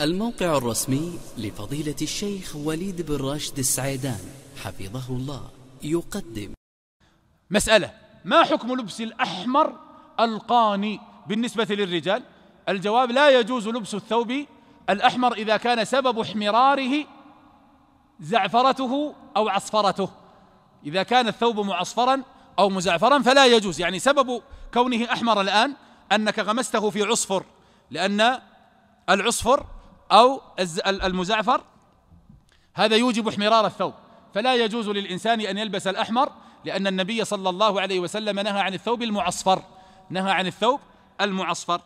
الموقع الرسمي لفضيلة الشيخ وليد بن راشد السعيدان حفظه الله يقدم مسألة ما حكم لبس الأحمر القاني بالنسبة للرجال الجواب لا يجوز لبس الثوب الأحمر إذا كان سبب احمراره زعفرته أو عصفرته إذا كان الثوب معصفرا أو مزعفرا فلا يجوز يعني سبب كونه أحمر الآن أنك غمسته في عصفر لأن العصفر أو المزعفر هذا يوجب احمرار الثوب فلا يجوز للإنسان أن يلبس الأحمر لأن النبي صلى الله عليه وسلم نهى عن الثوب المعصفر نهى عن الثوب المعصفر